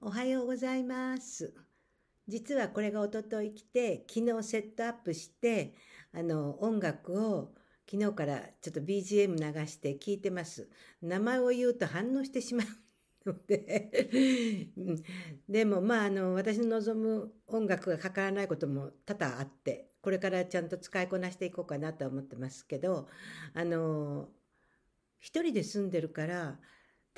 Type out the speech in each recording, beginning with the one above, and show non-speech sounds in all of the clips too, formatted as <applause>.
おはようございます。実はこれがおととい来て、昨日セットアップして、あの、音楽を昨日からちょっと BGM 流して聞いてます。名前を言うと反応してしまう。のででもまああの私の望む音楽がかからないことも多々あってこれからちゃんと使いこなしていこうかなと思ってますけどあの一人で住んでるから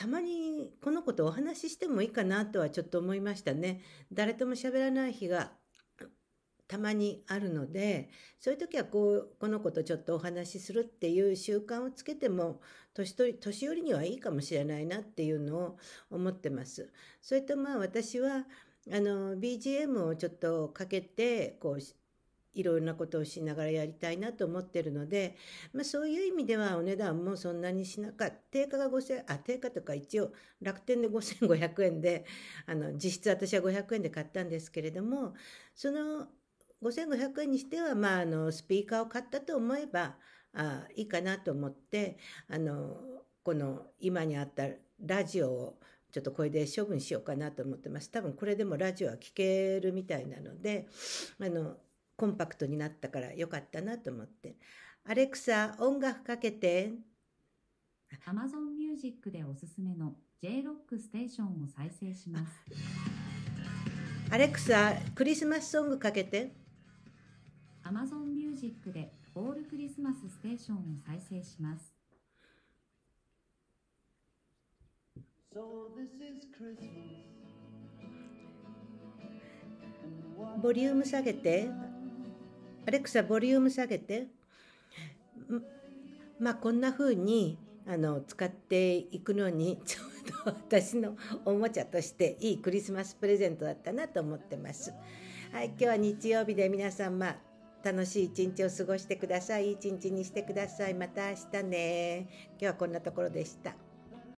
たまにこの子とお話ししてもいいかなとはちょっと思いましたね。誰とも喋らない日がたまにあるのでそういう時はこうこの子とちょっとお話しするっていう習慣をつけても年と年寄りにはいいかもしれないなっていうのを思ってます。それとまあ私はあの BGM をちょっとかけてこういろいろなことをしながらやりたいなと思ってるので、まあ、そういう意味ではお値段もそんなにしなかった定価が5000あ定価とか一応楽天で5500円であの実質私は500円で買ったんですけれどもその5500円にしては、まあ、あのスピーカーを買ったと思えばあいいかなと思ってあのこの今にあったラジオをちょっとこれで処分しようかなと思ってます多分これでもラジオは聞けるみたいなのであのコンパクトになったからよかったなと思って。アレクサ、音楽かけて。アマゾンミュージックでおすすめの j ロックステーションを再生します。<laughs> アレクサ、クリスマスソングかけて。アマゾンミュージックでオールクリスマスステーションを再生します。So、ボリューム下げて。アレクサボリューム下げてまあこんな風にあに使っていくのに <laughs> ちょうど私のおもちゃとしていいクリスマスプレゼントだったなと思ってます。はい、今日は日曜日で皆さ様楽しい一日を過ごしてください。いい一日にしてください。また明日ね。今日はこんなところでした。